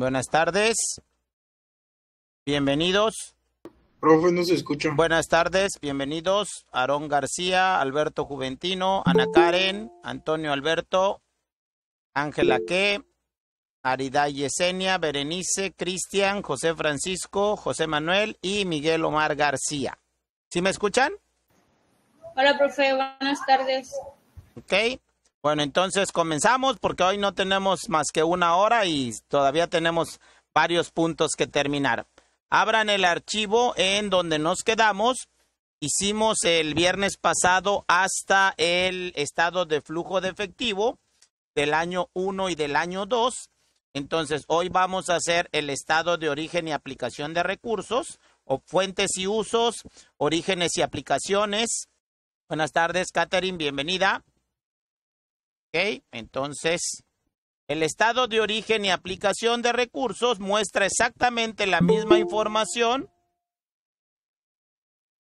Buenas tardes. Bienvenidos. Profe, no se Buenas tardes, bienvenidos. Aarón García, Alberto Juventino, Ana Karen, Antonio Alberto, Ángela Que, Arida Yesenia, Berenice, Cristian, José Francisco, José Manuel y Miguel Omar García. ¿Sí me escuchan? Hola, profe, buenas tardes. Ok. Bueno, entonces comenzamos porque hoy no tenemos más que una hora y todavía tenemos varios puntos que terminar. Abran el archivo en donde nos quedamos. Hicimos el viernes pasado hasta el estado de flujo de efectivo del año 1 y del año 2. Entonces, hoy vamos a hacer el estado de origen y aplicación de recursos, o fuentes y usos, orígenes y aplicaciones. Buenas tardes, Catherine, bienvenida. ¿Ok? Entonces, el estado de origen y aplicación de recursos muestra exactamente la misma información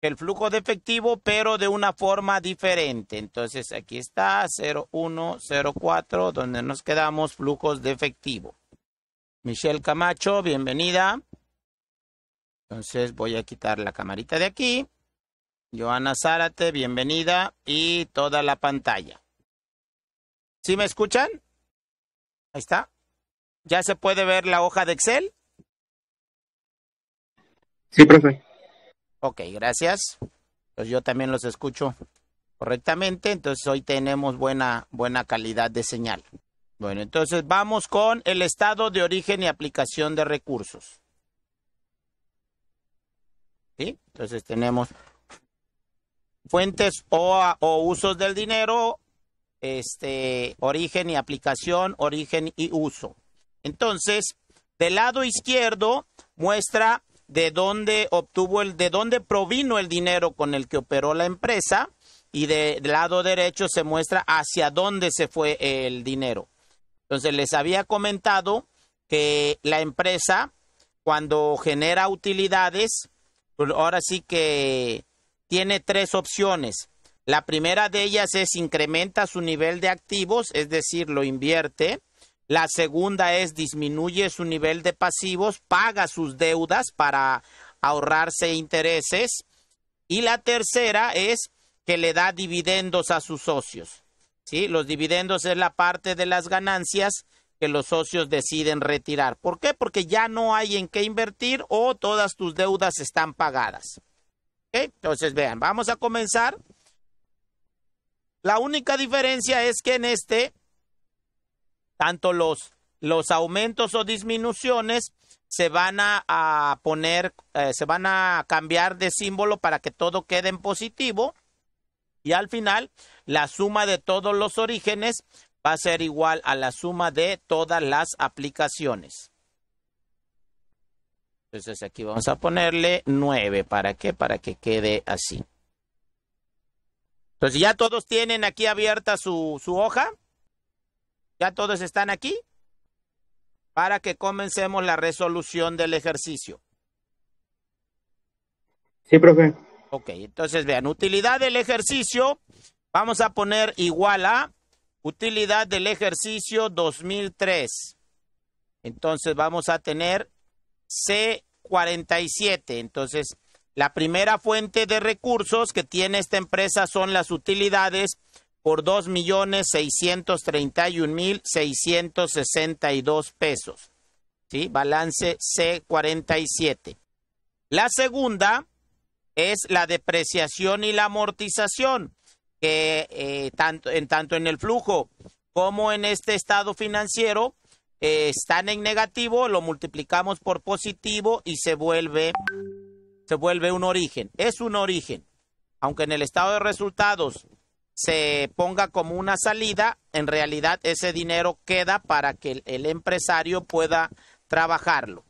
que el flujo de efectivo, pero de una forma diferente. Entonces, aquí está 0104, donde nos quedamos flujos de efectivo. Michelle Camacho, bienvenida. Entonces voy a quitar la camarita de aquí. Joana Zárate, bienvenida. Y toda la pantalla. ¿Sí me escuchan? Ahí está. ¿Ya se puede ver la hoja de Excel? Sí, profe. Ok, gracias. Pues yo también los escucho correctamente, entonces hoy tenemos buena, buena calidad de señal. Bueno, entonces vamos con el estado de origen y aplicación de recursos. ¿Sí? Entonces tenemos fuentes o, o usos del dinero, este, origen y aplicación, origen y uso. Entonces, del lado izquierdo muestra de dónde obtuvo el, de dónde provino el dinero con el que operó la empresa y del lado derecho se muestra hacia dónde se fue el dinero. Entonces, les había comentado que la empresa cuando genera utilidades, pues ahora sí que tiene tres opciones la primera de ellas es incrementa su nivel de activos, es decir, lo invierte. La segunda es disminuye su nivel de pasivos, paga sus deudas para ahorrarse intereses. Y la tercera es que le da dividendos a sus socios. ¿Sí? Los dividendos es la parte de las ganancias que los socios deciden retirar. ¿Por qué? Porque ya no hay en qué invertir o todas tus deudas están pagadas. Entonces, vean, vamos a comenzar. La única diferencia es que en este, tanto los, aumentos o disminuciones se van a, poner, eh, se van a cambiar de símbolo para que todo quede en positivo. Y al final, la suma de todos los orígenes va a ser igual a la suma de todas las aplicaciones. Entonces aquí vamos a ponerle 9. ¿Para qué? Para que quede así. Entonces, pues, ¿ya todos tienen aquí abierta su, hoja? ¿Ya todos están aquí? Para que comencemos la resolución del ejercicio. Sí, profe. Ok, entonces vean, utilidad del ejercicio, vamos a poner igual a utilidad del ejercicio 2003. Entonces vamos a tener C47. Entonces la primera fuente de recursos que tiene esta empresa son las utilidades por 2.631.662 pesos. ¿Sí? Balance C47. La segunda es la depreciación y la amortización, que eh, tanto, en, tanto en el flujo como en este estado financiero eh, están en negativo, lo multiplicamos por positivo y se vuelve se vuelve un origen, es un origen. Aunque en el estado de resultados se ponga como una salida, en realidad ese dinero queda para que el, empresario pueda trabajarlo.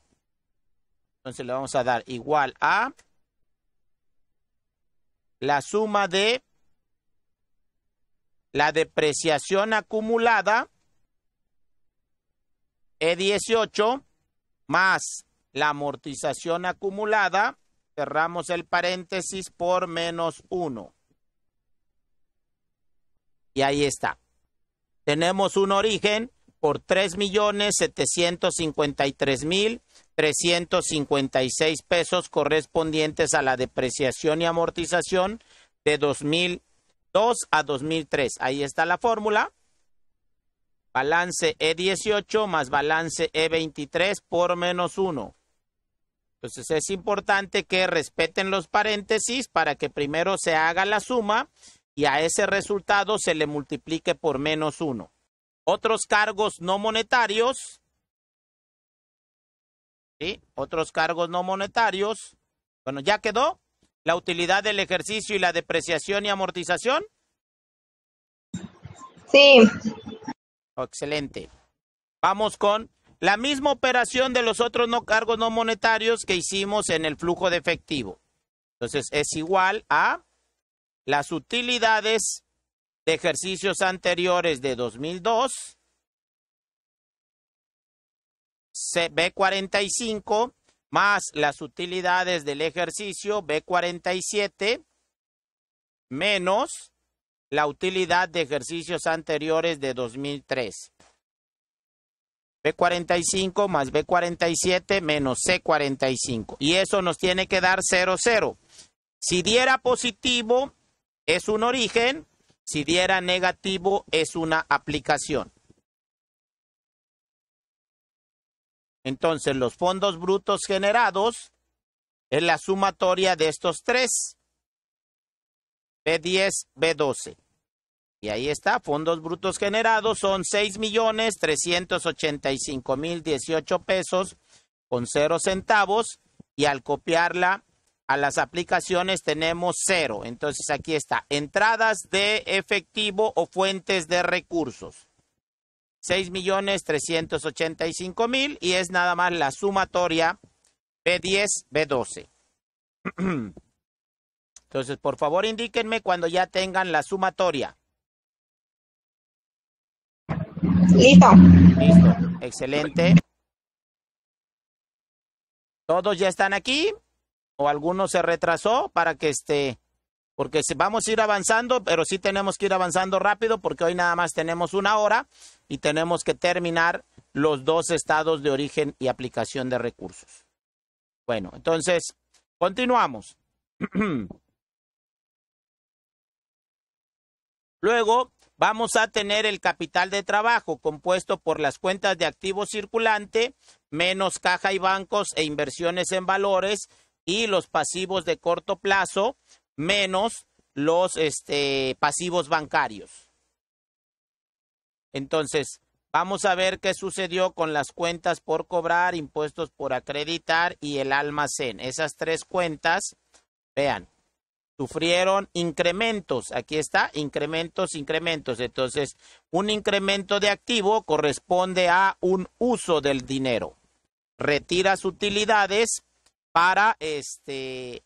Entonces le vamos a dar igual a la suma de la depreciación acumulada E18 más la amortización acumulada Cerramos el paréntesis por menos 1. Y ahí está. Tenemos un origen por 3.753.356 pesos correspondientes a la depreciación y amortización de 2002 a 2003. Ahí está la fórmula. Balance E18 más balance E23 por menos 1. Entonces es importante que respeten los paréntesis para que primero se haga la suma y a ese resultado se le multiplique por menos uno. Otros cargos no monetarios. ¿sí? Otros cargos no monetarios. Bueno, ya quedó la utilidad del ejercicio y la depreciación y amortización. Sí. Oh, excelente. Vamos con la misma operación de los otros no cargos no monetarios que hicimos en el flujo de efectivo. Entonces es igual a las utilidades de ejercicios anteriores de 2002, B45, más las utilidades del ejercicio B47, menos la utilidad de ejercicios anteriores de 2003. B45 más B47 menos C45. Y eso nos tiene que dar 0, 0. Si diera positivo, es un origen. Si diera negativo, es una aplicación. Entonces, los fondos brutos generados es la sumatoria de estos tres. B10, B12. Y ahí está, fondos brutos generados son $6,385,018 pesos con cero centavos y al copiarla a las aplicaciones tenemos cero. Entonces aquí está, entradas de efectivo o fuentes de recursos. $6,385,000 y es nada más la sumatoria B10, B12. Entonces, por favor, indíquenme cuando ya tengan la sumatoria. Listo. Listo. Excelente. ¿Todos ya están aquí? ¿O alguno se retrasó para que esté? Porque vamos a ir avanzando, pero sí tenemos que ir avanzando rápido porque hoy nada más tenemos una hora y tenemos que terminar los dos estados de origen y aplicación de recursos. Bueno, entonces, continuamos. Luego, vamos a tener el capital de trabajo compuesto por las cuentas de activo circulante, menos caja y bancos e inversiones en valores y los pasivos de corto plazo, menos los este, pasivos bancarios. Entonces, vamos a ver qué sucedió con las cuentas por cobrar, impuestos por acreditar y el almacén. Esas tres cuentas, vean, sufrieron incrementos. Aquí está, incrementos, incrementos. Entonces, un incremento de activo corresponde a un uso del dinero. Retiras utilidades para este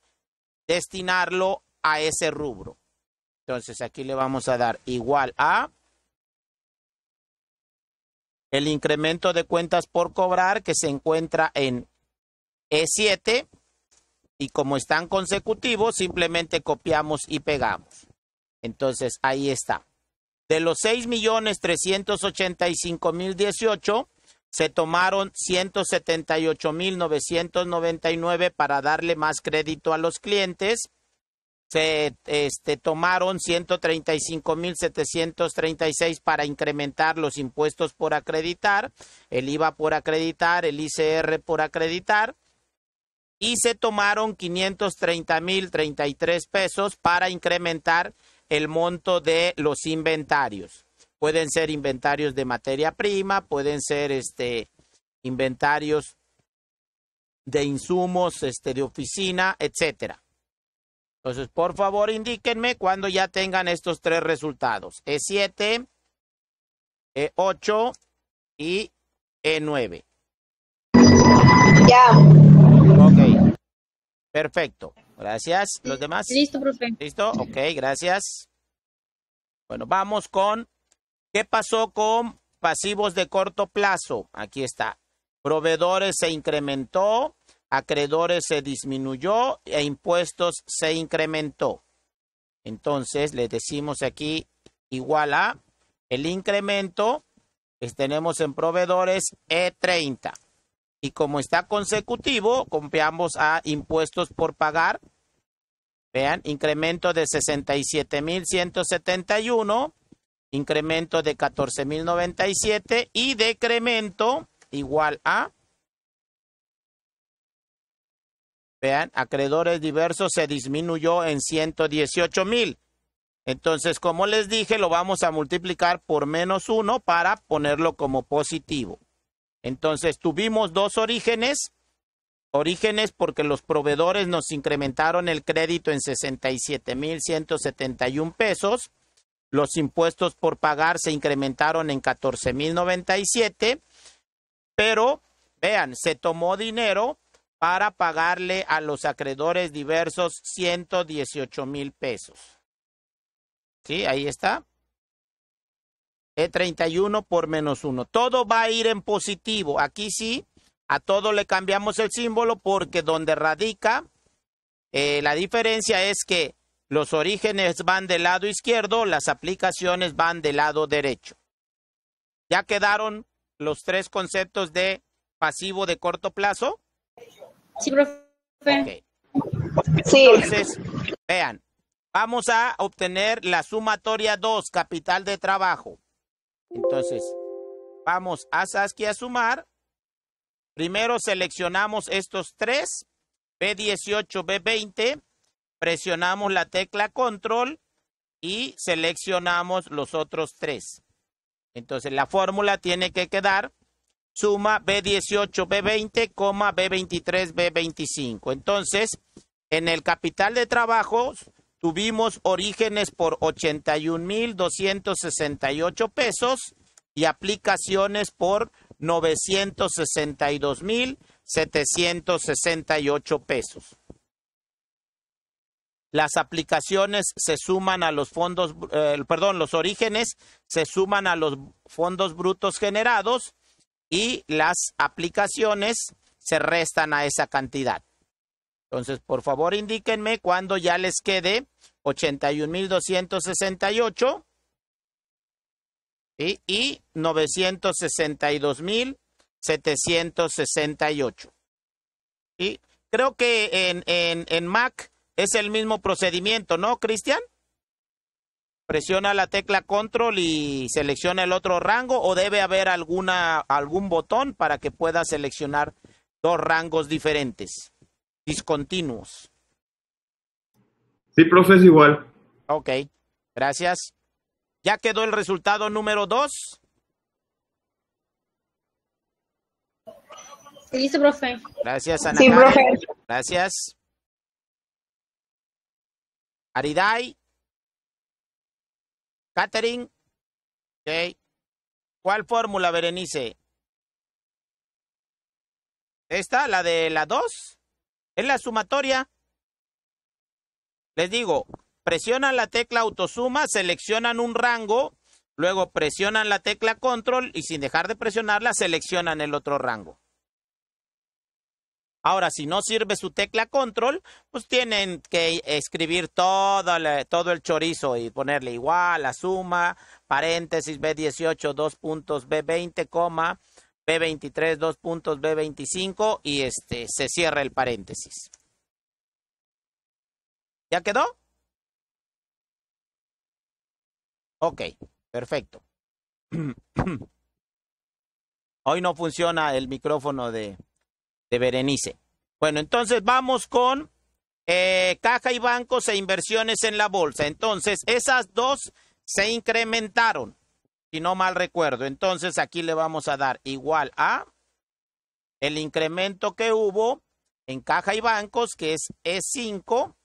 destinarlo a ese rubro. Entonces, aquí le vamos a dar igual a el incremento de cuentas por cobrar que se encuentra en E7 y como están consecutivos, simplemente copiamos y pegamos. Entonces, ahí está. De los 6.385.018, se tomaron 178.999 para darle más crédito a los clientes. Se este, tomaron 135.736 para incrementar los impuestos por acreditar, el IVA por acreditar, el ICR por acreditar y se tomaron mil 33 pesos para incrementar el monto de los inventarios. Pueden ser inventarios de materia prima, pueden ser este inventarios de insumos este, de oficina, etcétera. Entonces, por favor, indíquenme cuando ya tengan estos tres resultados. E7, E8 y E9. Ya. Perfecto. Gracias. ¿Los demás? Listo, profe. Listo, ok, gracias. Bueno, vamos con ¿qué pasó con pasivos de corto plazo? Aquí está. Proveedores se incrementó, acreedores se disminuyó e impuestos se incrementó. Entonces, le decimos aquí igual a el incremento que tenemos en proveedores E30 y como está consecutivo, copiamos a impuestos por pagar. Vean, incremento de 67.171, incremento de 14.097 y decremento igual a, vean, acreedores diversos se disminuyó en 118.000. Entonces, como les dije, lo vamos a multiplicar por menos uno para ponerlo como positivo. Entonces tuvimos dos orígenes. Orígenes porque los proveedores nos incrementaron el crédito en 67.171 pesos. Los impuestos por pagar se incrementaron en 14.097. Pero, vean, se tomó dinero para pagarle a los acreedores diversos 118 mil pesos. ¿Sí? Ahí está. Eh, y 31 por menos 1. Todo va a ir en positivo. Aquí sí, a todo le cambiamos el símbolo porque donde radica eh, la diferencia es que los orígenes van del lado izquierdo, las aplicaciones van del lado derecho. Ya quedaron los tres conceptos de pasivo de corto plazo. Sí, profe. Entonces, vean, vamos a obtener la sumatoria 2, capital de trabajo. Entonces, vamos a Saskia a sumar. Primero seleccionamos estos tres, B18, B20, presionamos la tecla control y seleccionamos los otros tres. Entonces la fórmula tiene que quedar suma B18, B20, B23, B25. Entonces, en el capital de trabajo tuvimos orígenes por 81.268 pesos y aplicaciones por 962.768 pesos. Las aplicaciones se suman a los fondos, eh, perdón, los orígenes se suman a los fondos brutos generados y las aplicaciones se restan a esa cantidad. Entonces, por favor, indíquenme cuándo ya les quede 81.268 y 962.768. Y creo que en, en Mac es el mismo procedimiento, ¿no, Cristian? Presiona la tecla control y selecciona el otro rango o debe haber alguna, algún botón para que pueda seleccionar dos rangos diferentes discontinuos. Sí, profe, es igual. Ok, gracias. Ya quedó el resultado número dos. sí, profe. Gracias, Ana. Sí, Gracias. Ariday. Catherine. Okay. ¿Cuál fórmula, Berenice? ¿Esta? ¿La de la dos? Es la sumatoria. Les digo, presionan la tecla autosuma, seleccionan un rango, luego presionan la tecla control y sin dejar de presionarla seleccionan el otro rango. Ahora, si no sirve su tecla control, pues tienen que escribir todo, todo el chorizo y ponerle igual, la suma, paréntesis B18, dos puntos B20, coma, B23, dos puntos, B25 y este se cierra el paréntesis. ¿Ya quedó? Ok, perfecto. Hoy no funciona el micrófono de, Berenice. Bueno, entonces vamos con eh, caja y bancos e inversiones en la bolsa. Entonces, esas dos se incrementaron si no mal recuerdo. Entonces aquí le vamos a dar igual a el incremento que hubo en caja y bancos, que es E5,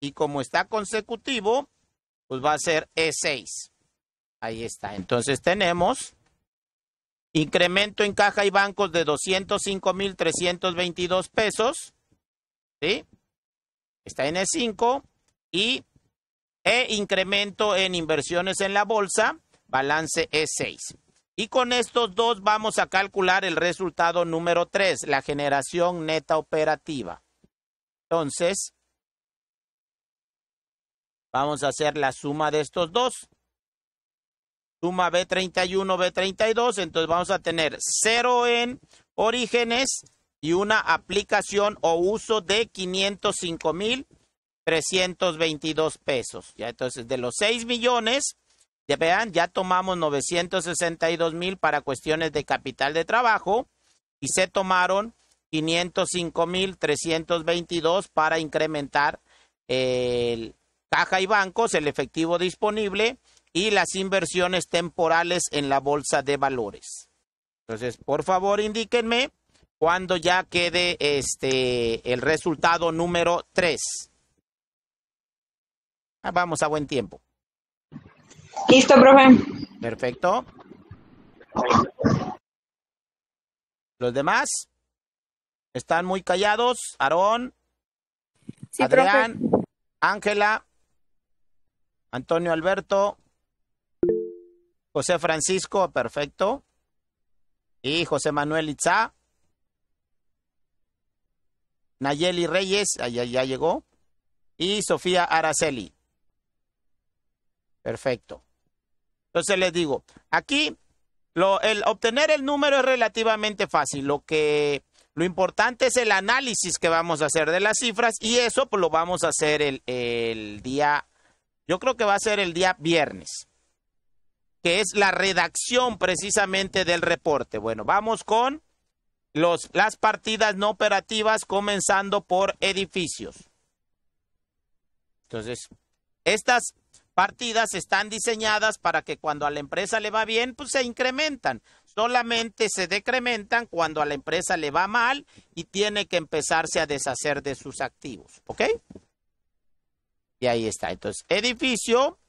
y como está consecutivo, pues va a ser E6. Ahí está. Entonces tenemos incremento en caja y bancos de 205,322 pesos. ¿Sí? Está en E5 y e incremento en inversiones en la bolsa balance es 6. Y con estos dos vamos a calcular el resultado número 3, la generación neta operativa. Entonces, vamos a hacer la suma de estos dos. Suma B31, B32, entonces vamos a tener 0 en orígenes y una aplicación o uso de 505,322 pesos. Ya entonces de los 6 millones ya vean, ya tomamos 962 mil para cuestiones de capital de trabajo y se tomaron 505 mil 322 para incrementar eh, el caja y bancos, el efectivo disponible y las inversiones temporales en la bolsa de valores. Entonces, por favor, indíquenme cuando ya quede este el resultado número 3. Ah, vamos a buen tiempo. Listo, profe. Perfecto. ¿Los demás? ¿Están muy callados? Aarón, Adrián, Ángela, Antonio Alberto, José Francisco, perfecto. Y José Manuel Itza, Nayeli Reyes, allá ya llegó. Y Sofía Araceli. Perfecto. Entonces les digo, aquí el obtener el número es relativamente fácil. Lo que lo importante es el análisis que vamos a hacer de las cifras y eso pues, lo vamos a hacer el, el día, yo creo que va a ser el día viernes, que es la redacción precisamente del reporte. Bueno, vamos con los, las partidas no operativas comenzando por edificios. Entonces, estas partidas están diseñadas para que cuando a la empresa le va bien, pues se incrementan. Solamente se decrementan cuando a la empresa le va mal y tiene que empezarse a deshacer de sus activos. ¿Ok? Y ahí está. Entonces, edificio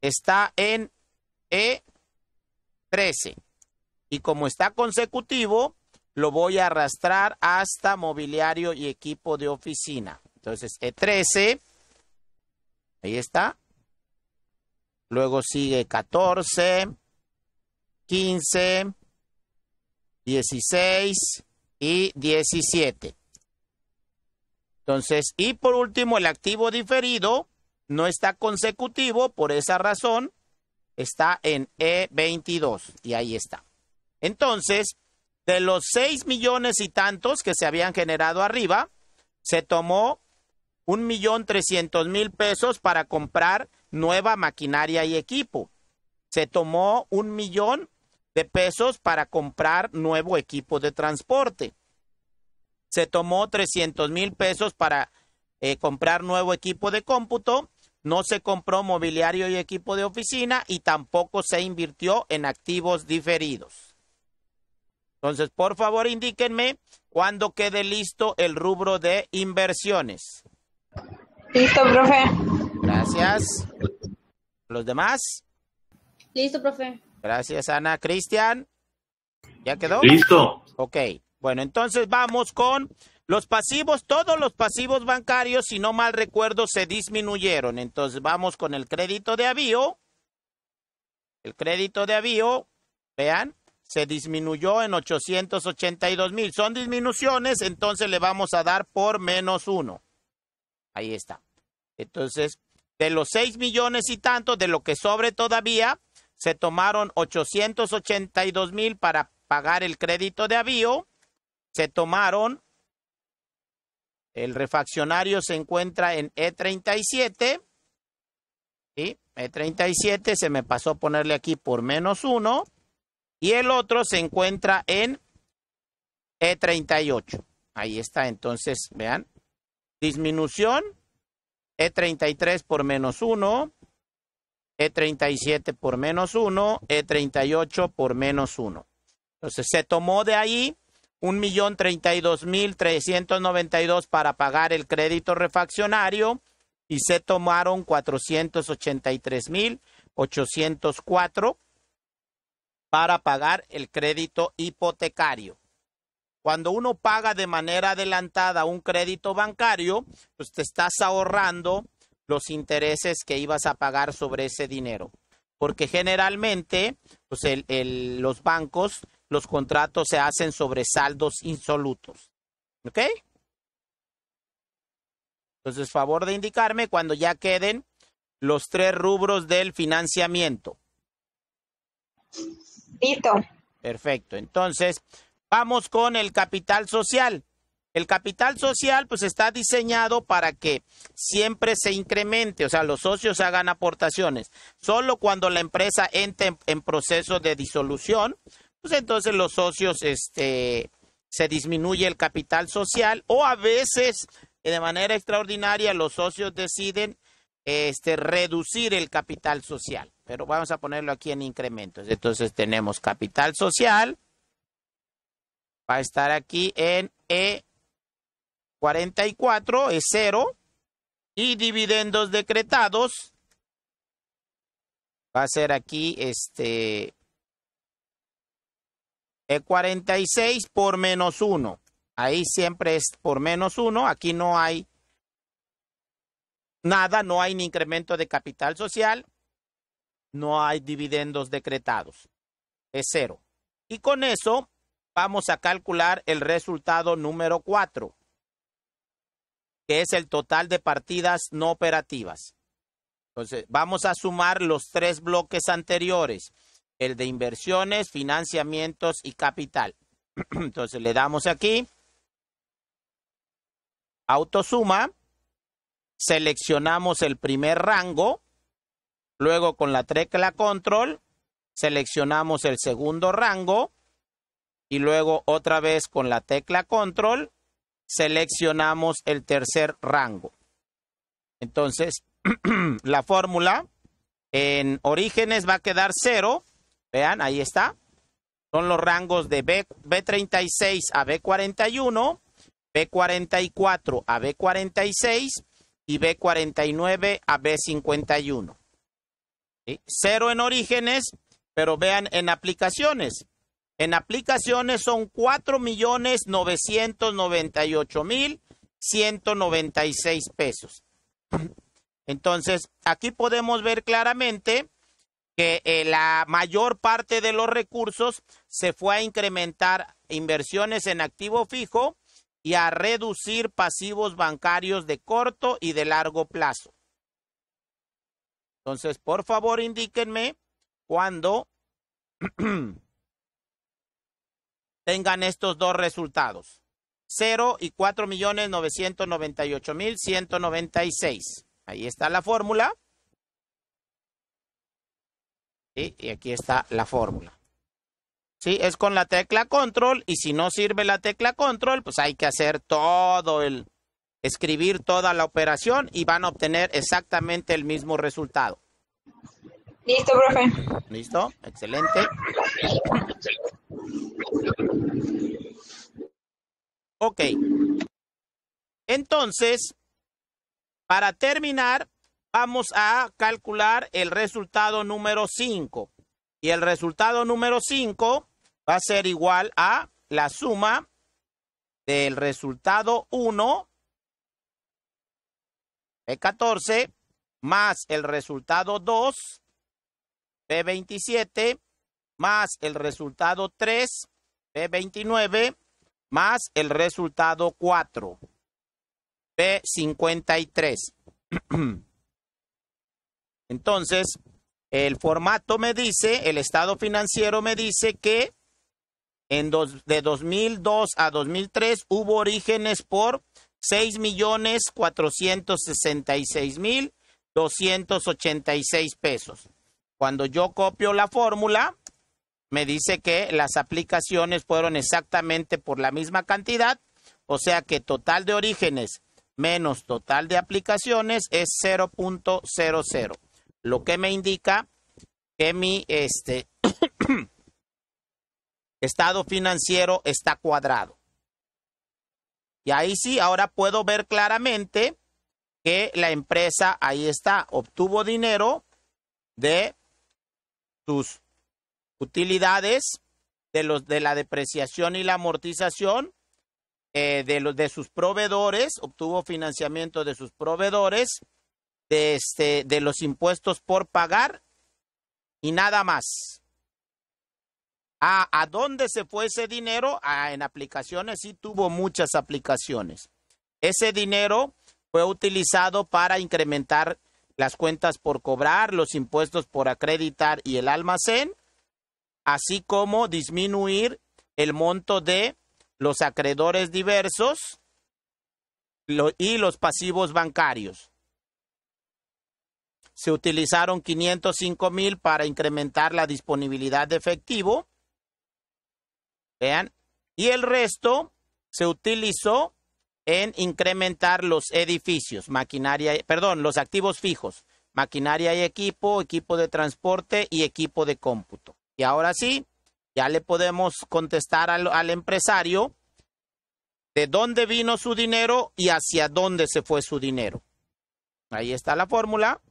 está en E13. Y como está consecutivo, lo voy a arrastrar hasta mobiliario y equipo de oficina. Entonces, E13, ahí está, Luego sigue 14, 15, 16 y 17. Entonces, y por último, el activo diferido no está consecutivo, por esa razón está en E22 y ahí está. Entonces, de los 6 millones y tantos que se habían generado arriba, se tomó 1.300.000 pesos para comprar nueva maquinaria y equipo. Se tomó un millón de pesos para comprar nuevo equipo de transporte. Se tomó 300 mil pesos para eh, comprar nuevo equipo de cómputo. No se compró mobiliario y equipo de oficina y tampoco se invirtió en activos diferidos. Entonces, por favor, indíquenme cuándo quede listo el rubro de inversiones. Listo, profe. Gracias. ¿Los demás? Listo, profe. Gracias, Ana. Cristian, ¿ya quedó? Listo. Ok, bueno, entonces vamos con los pasivos. Todos los pasivos bancarios, si no mal recuerdo, se disminuyeron. Entonces vamos con el crédito de avío. El crédito de avío, vean, se disminuyó en 882 mil. Son disminuciones, entonces le vamos a dar por menos uno. Ahí está. Entonces, de los 6 millones y tanto, de lo que sobre todavía, se tomaron 882 mil para pagar el crédito de avío. Se tomaron, el refaccionario se encuentra en E37. ¿sí? E37 se me pasó ponerle aquí por menos uno. Y el otro se encuentra en E38. Ahí está, entonces, vean, disminución e33 por menos uno, E37 por menos uno, E38 por menos uno. Entonces se tomó de ahí un millón treinta y dos mil trescientos noventa y dos para pagar el crédito refaccionario y se tomaron cuatrocientos ochenta y tres mil ochocientos cuatro para pagar el crédito hipotecario. Cuando uno paga de manera adelantada un crédito bancario, pues te estás ahorrando los intereses que ibas a pagar sobre ese dinero. Porque generalmente, pues los bancos, los contratos se hacen sobre saldos insolutos. ¿Ok? Entonces, favor de indicarme cuando ya queden los tres rubros del financiamiento. Listo. Perfecto. Entonces, Vamos con el capital social. El capital social pues está diseñado para que siempre se incremente, o sea, los socios hagan aportaciones. Solo cuando la empresa entre en proceso de disolución, pues entonces los socios este, se disminuye el capital social o a veces de manera extraordinaria los socios deciden este reducir el capital social, pero vamos a ponerlo aquí en incrementos. Entonces tenemos capital social va a estar aquí en E44, es cero, Y dividendos decretados va a ser aquí este E46 por menos uno. Ahí siempre es por menos uno, Aquí no hay nada, no hay ni incremento de capital social, no hay dividendos decretados. Es cero. Y con eso vamos a calcular el resultado número 4, que es el total de partidas no operativas. Entonces, vamos a sumar los tres bloques anteriores, el de inversiones, financiamientos y capital. Entonces, le damos aquí, autosuma, seleccionamos el primer rango, luego con la tecla control, seleccionamos el segundo rango, y luego otra vez con la tecla control seleccionamos el tercer rango. Entonces, la fórmula en orígenes va a quedar cero. Vean, ahí está. Son los rangos de B, B36 a B41, B44 a B46 y B49 a B51. ¿Sí? Cero en orígenes, pero vean en aplicaciones. En aplicaciones son 4.998.196 pesos. Entonces, aquí podemos ver claramente que eh, la mayor parte de los recursos se fue a incrementar inversiones en activo fijo y a reducir pasivos bancarios de corto y de largo plazo. Entonces, por favor, indíquenme cuándo tengan estos dos resultados. 0 y cuatro millones mil Ahí está la fórmula. Y aquí está la fórmula. ¿Sí? Es con la tecla control y si no sirve la tecla control, pues hay que hacer todo el, escribir toda la operación y van a obtener exactamente el mismo resultado. Listo, profe. Listo, excelente. Ok. Entonces, para terminar, vamos a calcular el resultado número 5. Y el resultado número 5 va a ser igual a la suma del resultado 1, de 14 más el resultado 2, de 27 más el resultado 3, B29, más el resultado 4, B53. Entonces, el formato me dice, el estado financiero me dice que en de 2002 a 2003 hubo orígenes por 6.466.286 pesos. Cuando yo copio la fórmula, me dice que las aplicaciones fueron exactamente por la misma cantidad, o sea que total de orígenes menos total de aplicaciones es 0.00, lo que me indica que mi este, estado financiero está cuadrado. Y ahí sí, ahora puedo ver claramente que la empresa, ahí está, obtuvo dinero de sus utilidades de los de la depreciación y la amortización eh, de los de sus proveedores obtuvo financiamiento de sus proveedores de este de los impuestos por pagar y nada más ah, a, dónde se fue ese dinero a, ah, en aplicaciones sí tuvo muchas aplicaciones ese dinero fue utilizado para incrementar las cuentas por cobrar, los impuestos por acreditar y el almacén, así como disminuir el monto de los acreedores diversos y los pasivos bancarios. Se utilizaron 505 mil para incrementar la disponibilidad de efectivo. Vean. Y el resto se utilizó en incrementar los edificios, maquinaria, perdón, los activos fijos, maquinaria y equipo, equipo de transporte y equipo de cómputo. Y ahora sí, ya le podemos contestar al, al empresario de dónde vino su dinero y hacia dónde se fue su dinero. Ahí está la fórmula.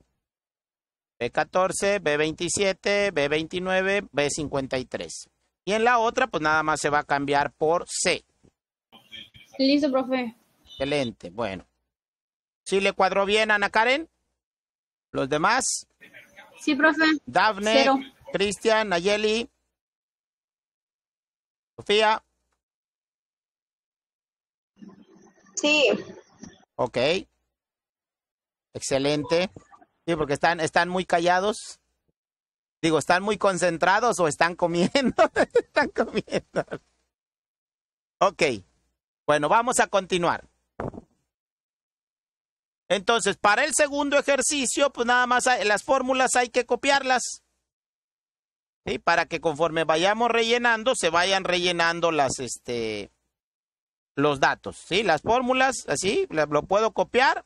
B14, B27, B29, B53. Y en la otra, pues nada más se va a cambiar por C. Listo, profe. Excelente, bueno. ¿Sí le cuadró bien Ana Karen? ¿Los demás? Sí, profe. Dafne. Cero. Cristian, Nayeli, Sofía. Sí. Ok. Excelente. Sí, porque están, están muy callados. Digo, ¿están muy concentrados o están comiendo? están comiendo. Ok. Bueno, vamos a continuar. Entonces, para el segundo ejercicio, pues nada más las fórmulas hay que copiarlas para que conforme vayamos rellenando, se vayan rellenando las, este, los datos, ¿sí? las fórmulas, así, lo puedo copiar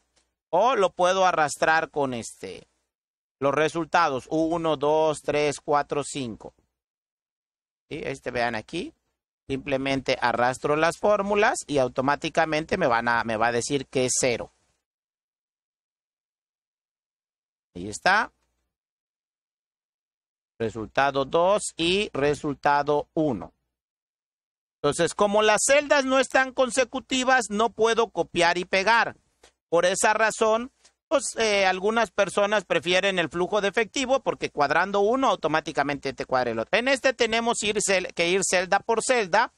o lo puedo arrastrar con este, los resultados, 1, 2, 3, 4, 5. Este vean aquí, simplemente arrastro las fórmulas y automáticamente me, van a, me va a decir que es cero. Ahí está resultado 2 y resultado 1. Entonces, como las celdas no están consecutivas, no puedo copiar y pegar. Por esa razón, pues eh, algunas personas prefieren el flujo de efectivo porque cuadrando uno automáticamente te cuadra el otro. En este tenemos que ir celda por celda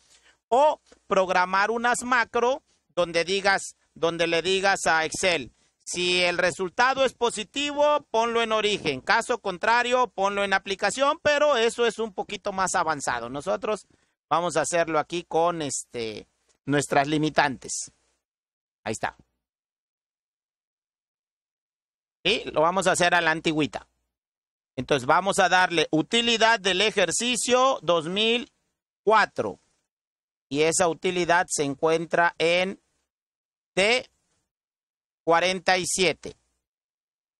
o programar unas macro donde digas, donde le digas a Excel, si el resultado es positivo, ponlo en origen. Caso contrario, ponlo en aplicación, pero eso es un poquito más avanzado. Nosotros vamos a hacerlo aquí con este, nuestras limitantes. Ahí está. Y lo vamos a hacer a la antigüita. Entonces vamos a darle utilidad del ejercicio 2004. Y esa utilidad se encuentra en T 47.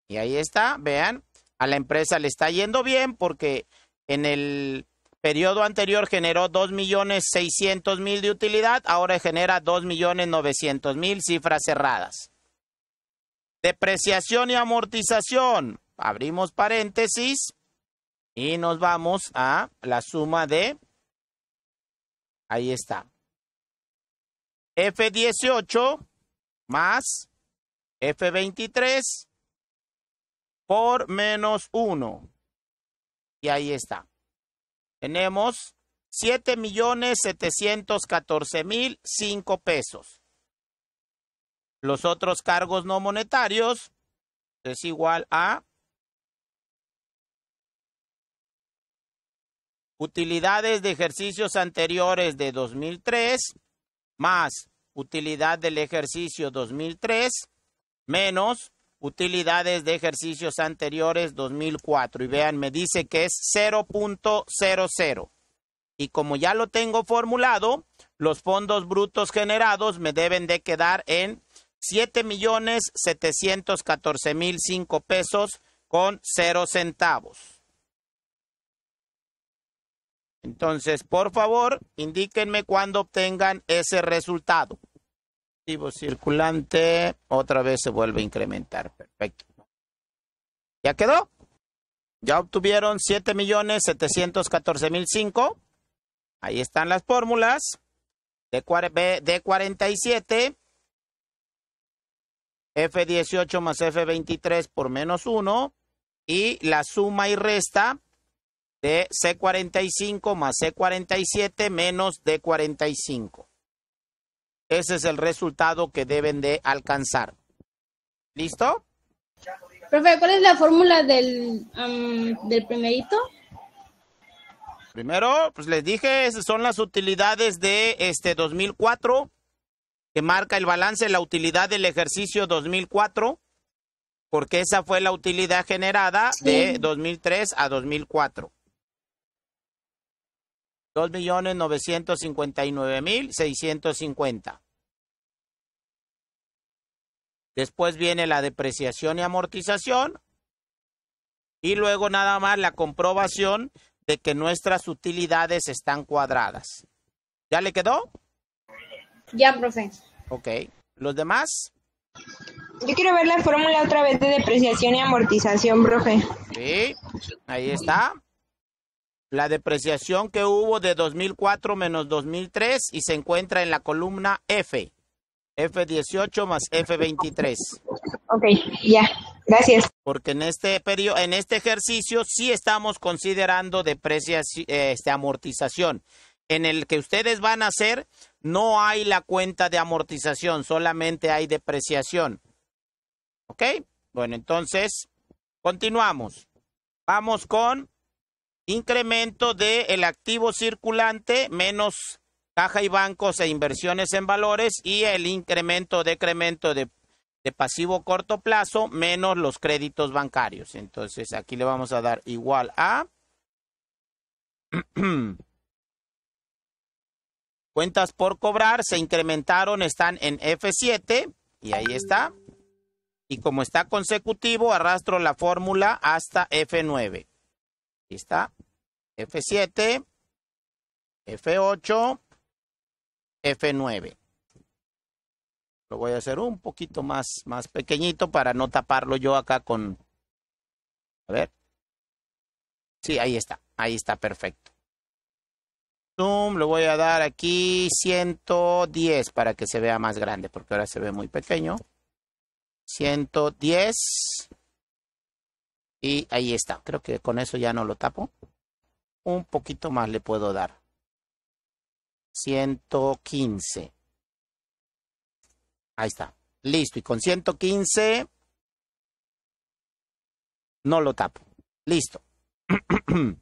Y ahí está, vean, a la empresa le está yendo bien porque en el periodo anterior generó 2.600.000 de utilidad, ahora genera 2.900.000 cifras cerradas. Depreciación y amortización, abrimos paréntesis y nos vamos a la suma de, ahí está, F18 más F23 por menos 1. Y ahí está. Tenemos 7.714.005 pesos. Los otros cargos no monetarios es igual a utilidades de ejercicios anteriores de 2003 más utilidad del ejercicio 2003 menos utilidades de ejercicios anteriores 2004. Y vean, me dice que es 0.00. Y como ya lo tengo formulado, los fondos brutos generados me deben de quedar en 7,714,005 pesos con 0 centavos. Entonces, por favor, indíquenme cuándo obtengan ese resultado circulante otra vez se vuelve a incrementar. Perfecto. ¿Ya quedó? Ya obtuvieron 7.714.005. Ahí están las fórmulas. d 47 F18 más F23 por menos 1 y la suma y resta de C45 más C47 menos D45. Ese es el resultado que deben de alcanzar. ¿Listo? Profe, ¿cuál es la fórmula del, del primerito? Primero, pues les dije, son las utilidades de este 2004, que marca el balance, la utilidad del ejercicio 2004, porque esa fue la utilidad generada de 2003 a 2004. 2.959.650. Después viene la depreciación y amortización. Y luego nada más la comprobación de que nuestras utilidades están cuadradas. ¿Ya le quedó? Ya, profe. Ok. ¿Los demás? Yo quiero ver la fórmula otra vez de depreciación y amortización, profe. Sí, ahí está. La depreciación que hubo de 2004 menos 2003 y se encuentra en la columna F. F18 más F23. Ok, ya, gracias. Porque en este en este ejercicio sí estamos considerando depreciación, este, amortización. En el que ustedes van a hacer, no hay la cuenta de amortización, solamente hay depreciación. ¿Ok? Bueno, entonces, continuamos. Vamos con incremento del activo circulante menos caja y bancos e inversiones en valores y el incremento, o decremento de, de pasivo corto plazo menos los créditos bancarios. Entonces aquí le vamos a dar igual a cuentas por cobrar, se incrementaron, están en F7 y ahí está. Y como está consecutivo, arrastro la fórmula hasta F9. Ahí está. F7, F8, F9. Lo voy a hacer un poquito más, más pequeñito para no taparlo yo acá con... A ver. Sí, ahí está. Ahí está perfecto. Zoom, lo voy a dar aquí 110 para que se vea más grande, porque ahora se ve muy pequeño. 110. Y ahí está. Creo que con eso ya no lo tapo. Un poquito más le puedo dar. 115. Ahí está. Listo. Y con 115 no lo tapo. Listo.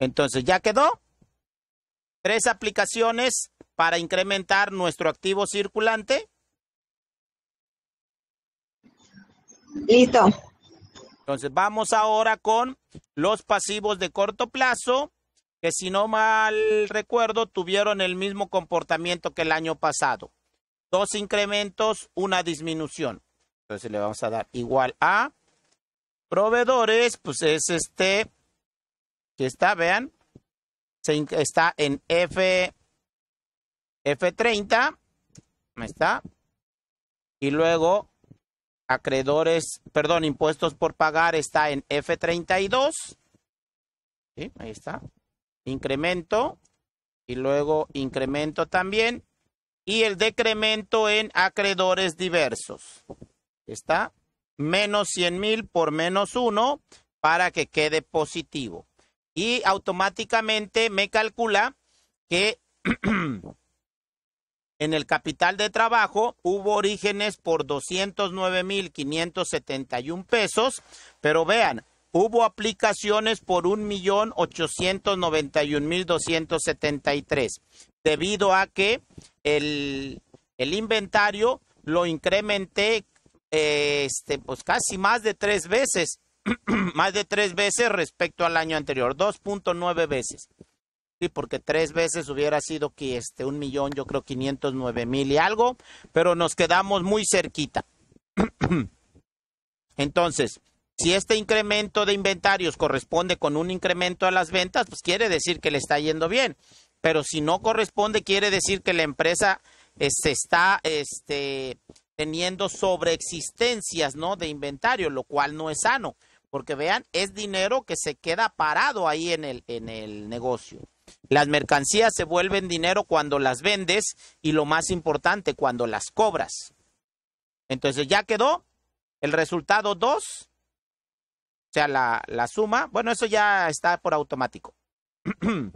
Entonces ya quedó. Tres aplicaciones para incrementar nuestro activo circulante. Listo. Entonces vamos ahora con los pasivos de corto plazo si no mal recuerdo tuvieron el mismo comportamiento que el año pasado. Dos incrementos, una disminución. Entonces le vamos a dar igual a proveedores, pues es este, que está, vean, está en F, F30, ahí está, y luego acreedores, perdón, impuestos por pagar está en F32, ¿sí? ahí está, incremento y luego incremento también y el decremento en acreedores diversos. Está menos 100 mil por menos uno para que quede positivo. Y automáticamente me calcula que en el capital de trabajo hubo orígenes por 209 mil 571 pesos, pero vean, hubo aplicaciones por 1.891.273, debido a que el, inventario lo incrementé eh, este, pues casi más de tres veces, más de tres veces respecto al año anterior, 2.9 veces. Sí, porque tres veces hubiera sido que este un millón, yo creo nueve mil y algo, pero nos quedamos muy cerquita. Entonces, si este incremento de inventarios corresponde con un incremento a las ventas, pues quiere decir que le está yendo bien. Pero si no corresponde, quiere decir que la empresa eh, se está este, teniendo sobreexistencias ¿no? de inventario, lo cual no es sano. Porque vean, es dinero que se queda parado ahí en el, en el negocio. Las mercancías se vuelven dinero cuando las vendes y lo más importante, cuando las cobras. Entonces ya quedó el resultado 2 sea la, la suma. Bueno, eso ya está por automático.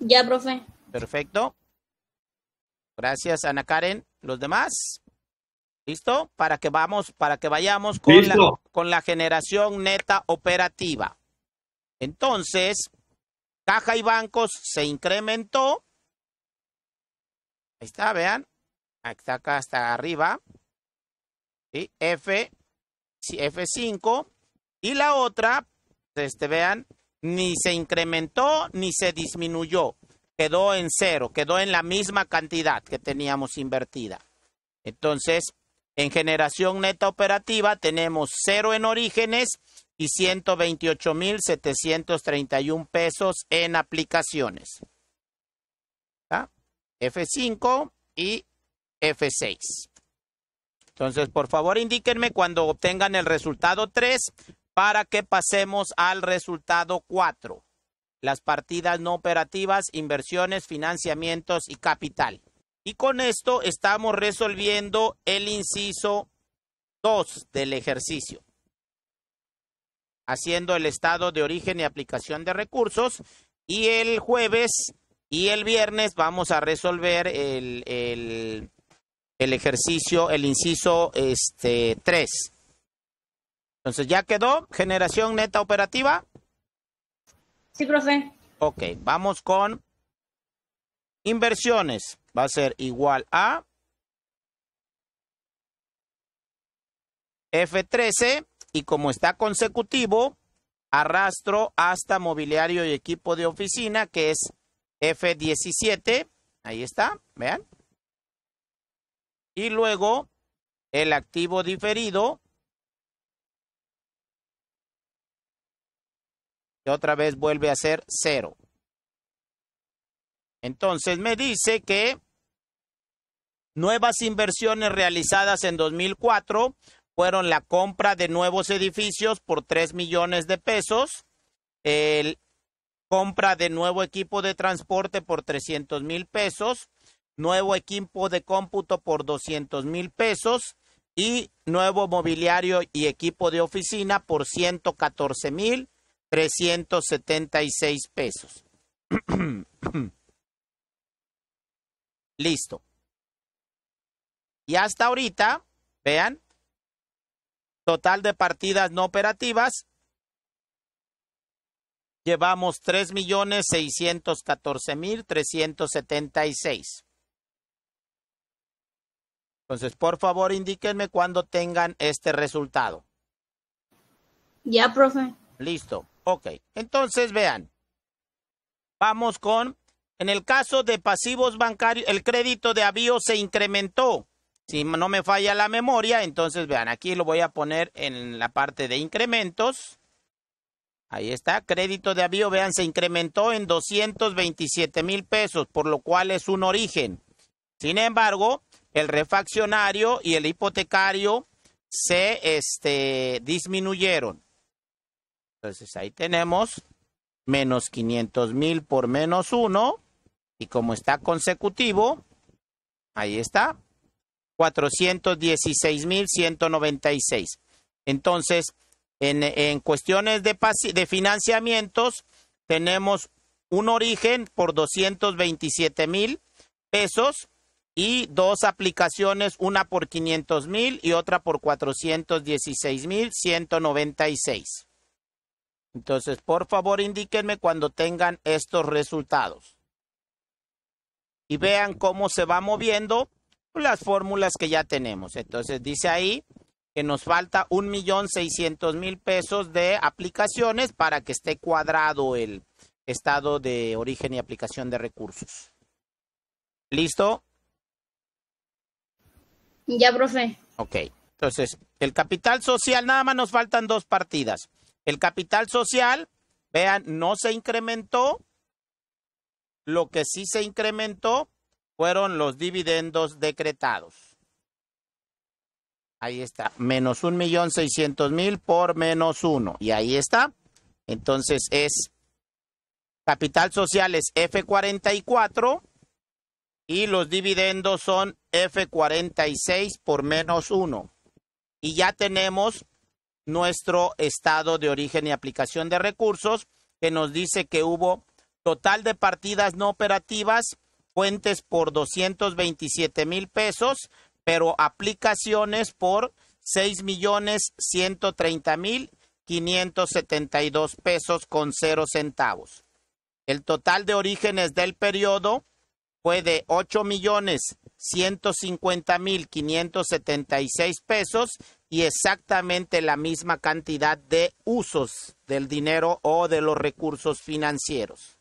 ya, profe. Perfecto. Gracias, Ana Karen. ¿Los demás? ¿Listo? Para que vamos, para que vayamos con, la, con la, generación neta operativa. Entonces, caja y bancos se incrementó. Ahí está, vean. Está acá hasta arriba. F, F5 y la otra, este, vean, ni se incrementó ni se disminuyó, quedó en cero, quedó en la misma cantidad que teníamos invertida. Entonces, en generación neta operativa tenemos cero en orígenes y 128.731 pesos en aplicaciones. f F5 y F6. Entonces, por favor, indíquenme cuando obtengan el resultado 3 para que pasemos al resultado 4. Las partidas no operativas, inversiones, financiamientos y capital. Y con esto estamos resolviendo el inciso 2 del ejercicio. Haciendo el estado de origen y aplicación de recursos. Y el jueves y el viernes vamos a resolver el, el el ejercicio, el inciso este, 3. Entonces, ¿ya quedó generación neta operativa? Sí, profe. Ok, vamos con inversiones. Va a ser igual a F13 y como está consecutivo, arrastro hasta mobiliario y equipo de oficina, que es F17. Ahí está, vean. Y luego el activo diferido, que otra vez vuelve a ser cero. Entonces me dice que nuevas inversiones realizadas en 2004 fueron la compra de nuevos edificios por 3 millones de pesos, el compra de nuevo equipo de transporte por 300 mil pesos, nuevo equipo de cómputo por 200 mil pesos y nuevo mobiliario y equipo de oficina por 114 mil 376 pesos. Listo. Y hasta ahorita, vean, total de partidas no operativas, llevamos 3.614.376. Entonces, por favor, indíquenme cuando tengan este resultado. Ya, profe. Listo. Ok. Entonces, vean. Vamos con, en el caso de pasivos bancarios, el crédito de avío se incrementó. Si no me falla la memoria, entonces vean, aquí lo voy a poner en la parte de incrementos. Ahí está, crédito de avío, vean, se incrementó en 227 mil pesos, por lo cual es un origen. Sin embargo, el refaccionario y el hipotecario se este, disminuyeron. Entonces ahí tenemos menos 500 mil por menos uno. y como está consecutivo, ahí está, 416 mil 196. Entonces, en, cuestiones de, de financiamientos, tenemos un origen por 227 mil pesos y dos aplicaciones, una por 500 mil y otra por 416 mil 196. Entonces, por favor, indíquenme cuando tengan estos resultados. Y vean cómo se va moviendo las fórmulas que ya tenemos. Entonces, dice ahí que nos falta $1,600,000 pesos de aplicaciones para que esté cuadrado el estado de origen y aplicación de recursos. ¿Listo? Ya, profe. Ok, entonces, el capital social, nada más nos faltan dos partidas. El capital social, vean, no se incrementó. Lo que sí se incrementó fueron los dividendos decretados. Ahí está, menos un millón seiscientos mil por menos uno. Y ahí está. Entonces es capital social es F44 y los dividendos son F46 por menos 1. Y ya tenemos nuestro estado de origen y aplicación de recursos que nos dice que hubo total de partidas no operativas, fuentes por 227 mil pesos, pero aplicaciones por 6 millones 130 mil 572 pesos con 0 centavos. El total de orígenes del periodo fue de 8 millones cincuenta mil 576 pesos y exactamente la misma cantidad de usos del dinero o de los recursos financieros.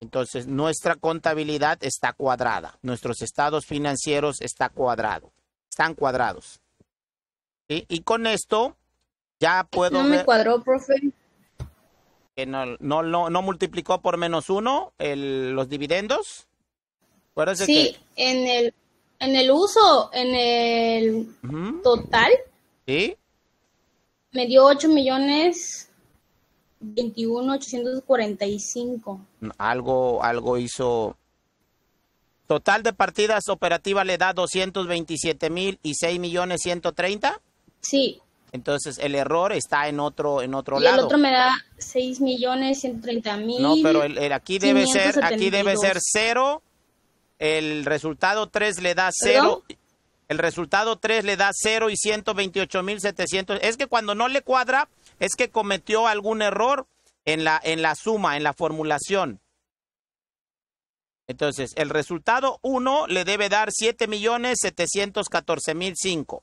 Entonces, nuestra contabilidad está cuadrada, nuestros estados financieros está cuadrado, están cuadrados. Y con esto ya puedo... No me cuadró, profe no, no, no, multiplicó por menos uno el, los dividendos. sí, que... en, el, en el uso, en el total, ¿Sí? me dio 8 millones 21, 845. Algo, algo hizo. Total de partidas operativas le da 227 mil y 6 millones 130. Sí. Entonces el error está en otro, en otro y lado. El otro me da 6 millones 130 mil. No, pero el, aquí debe ser, aquí debe ser cero. El resultado 3 le da cero. El resultado 3 le da 0 y 128 mil 700. Es que cuando no le cuadra, es que cometió algún error en la, en la suma, en la formulación. Entonces, el resultado 1 le debe dar 7 millones 714 mil 5.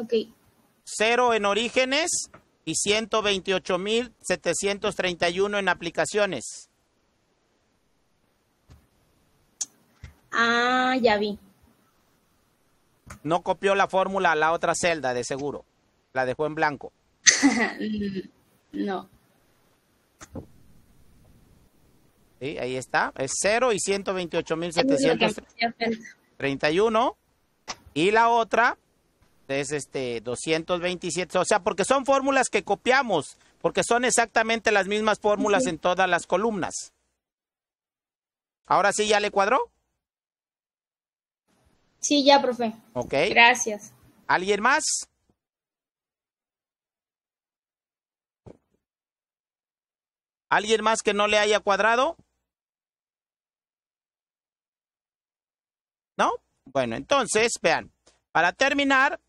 Ok. Cero en orígenes y 128.731 en aplicaciones. Ah, ya vi. No copió la fórmula a la otra celda, de seguro. La dejó en blanco. no. Sí, ahí está. Es 0 y 128.731. Y la otra es este 227, o sea, porque son fórmulas que copiamos, porque son exactamente las mismas fórmulas en todas las columnas. Ahora sí, ¿ya le cuadró? Sí, ya, profe. Ok. Gracias. ¿Alguien más? ¿Alguien más que no le haya cuadrado? ¿No? Bueno, entonces, vean, para terminar,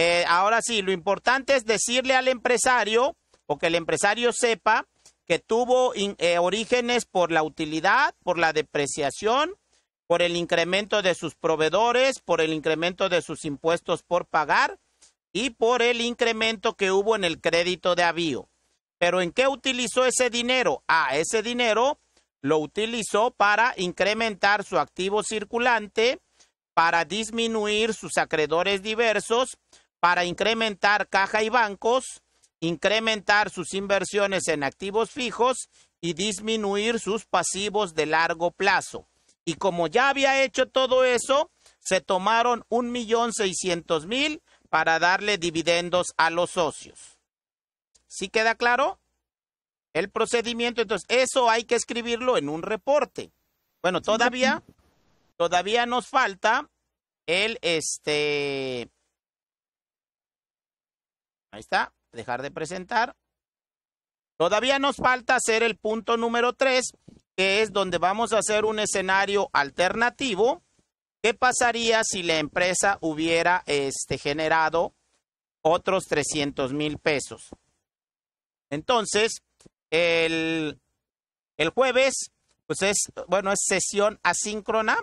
eh, ahora sí, lo importante es decirle al empresario o que el empresario sepa que tuvo eh, orígenes por la utilidad, por la depreciación, por el incremento de sus proveedores, por el incremento de sus impuestos por pagar y por el incremento que hubo en el crédito de avío. Pero ¿en qué utilizó ese dinero? Ah, ese dinero lo utilizó para incrementar su activo circulante, para disminuir sus acreedores diversos, para incrementar caja y bancos, incrementar sus inversiones en activos fijos y disminuir sus pasivos de largo plazo. Y como ya había hecho todo eso, se tomaron un millón seiscientos mil para darle dividendos a los socios. ¿Sí queda claro? El procedimiento, entonces, eso hay que escribirlo en un reporte. Bueno, todavía, todavía nos falta el este Ahí está, dejar de presentar. Todavía nos falta hacer el punto número 3, que es donde vamos a hacer un escenario alternativo. ¿Qué pasaría si la empresa hubiera este, generado otros 300 mil pesos? Entonces, el, el jueves, pues es, bueno, es sesión asíncrona.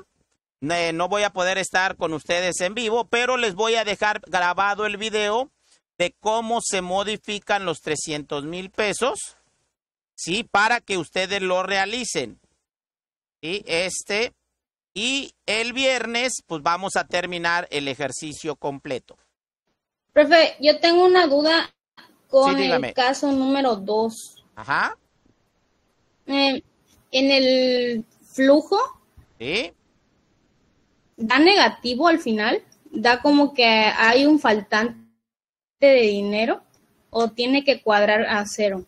Eh, no voy a poder estar con ustedes en vivo, pero les voy a dejar grabado el video de cómo se modifican los 300 mil pesos, ¿sí? Para que ustedes lo realicen. ¿Sí? este, y el viernes, pues vamos a terminar el ejercicio completo. Profe, yo tengo una duda con el caso número dos. Ajá. Eh, en el flujo. Sí. ¿Da negativo al final? ¿Da como que hay un faltante? de dinero o tiene que cuadrar a cero?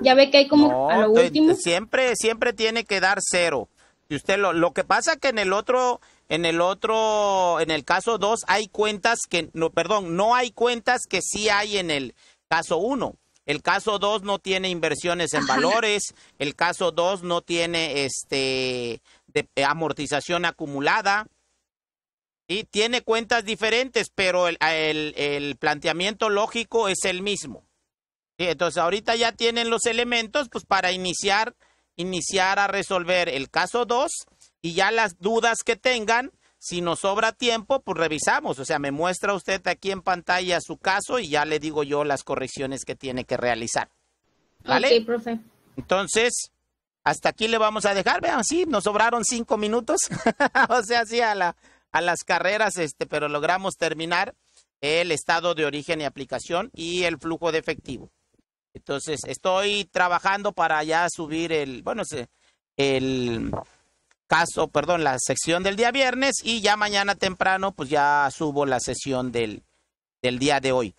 Ya ve que hay como a lo último. Siempre, siempre tiene que dar cero. Y usted lo, lo que pasa que en el otro, en el otro, en el caso dos hay cuentas que, no, perdón, no hay cuentas que sí hay en el caso uno. El caso dos no tiene inversiones en valores, el caso dos no tiene este de eh, amortización acumulada, tiene cuentas diferentes, pero el, el, planteamiento lógico es el mismo. Entonces ahorita ya tienen los elementos pues, para iniciar, iniciar a resolver el caso 2 y ya las dudas que tengan, si nos sobra tiempo, pues revisamos. O sea, me muestra usted aquí en pantalla su caso y ya le digo yo las correcciones que tiene que realizar. ¿Vale? profe. Entonces, hasta aquí le vamos a dejar. Vean, sí, nos sobraron cinco minutos. o sea, sí, a la, a las carreras, este, pero logramos terminar el estado de origen y aplicación y el flujo de efectivo. Entonces, estoy trabajando para ya subir el, bueno, el caso, perdón, la sección del día viernes y ya mañana temprano, pues ya subo la sesión del, del día de hoy.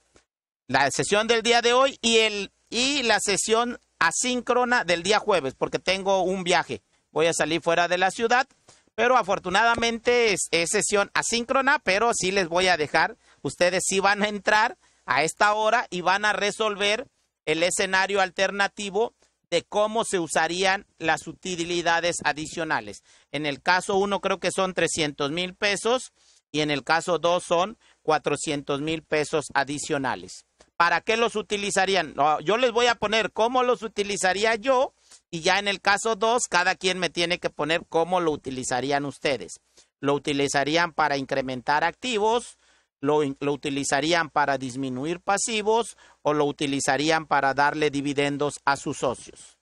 La sesión del día de hoy y, el, y la sesión asíncrona del día jueves, porque tengo un viaje. Voy a salir fuera de la ciudad, pero afortunadamente es, sesión asíncrona, pero sí les voy a dejar. Ustedes sí van a entrar a esta hora y van a resolver el escenario alternativo de cómo se usarían las utilidades adicionales. En el caso 1 creo que son 300 mil pesos y en el caso 2 son 400 mil pesos adicionales. ¿Para qué los utilizarían? Yo les voy a poner cómo los utilizaría yo y ya en el caso 2, cada quien me tiene que poner cómo lo utilizarían ustedes. Lo utilizarían para incrementar activos, lo, utilizarían para disminuir pasivos o lo utilizarían para darle dividendos a sus socios.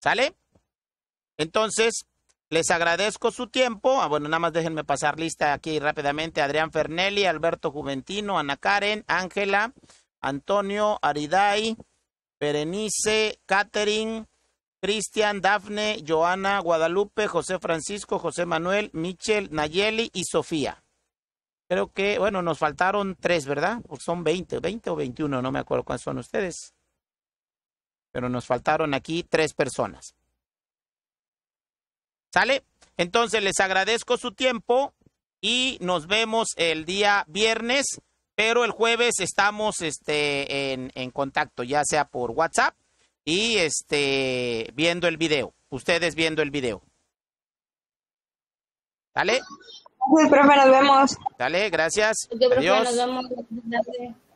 ¿Sale? Entonces, les agradezco su tiempo. Ah, bueno, nada más déjenme pasar lista aquí rápidamente. Adrián Fernelli, Alberto Juventino, Ana Karen, Ángela, Antonio, Aridai, Berenice, Catherine. Cristian, Dafne, Joana, Guadalupe, José Francisco, José Manuel, Michel, Nayeli y Sofía. Creo que, bueno, nos faltaron tres, ¿verdad? son 20, 20 o 21, no me acuerdo cuáles son ustedes. Pero nos faltaron aquí tres personas. ¿Sale? Entonces les agradezco su tiempo y nos vemos el día viernes, pero el jueves estamos este, en, en contacto, ya sea por WhatsApp y este viendo el video, ustedes viendo el video. ¿Dale? Sí, profe, nos vemos. Dale, gracias. profe, Adiós. Nos vemos.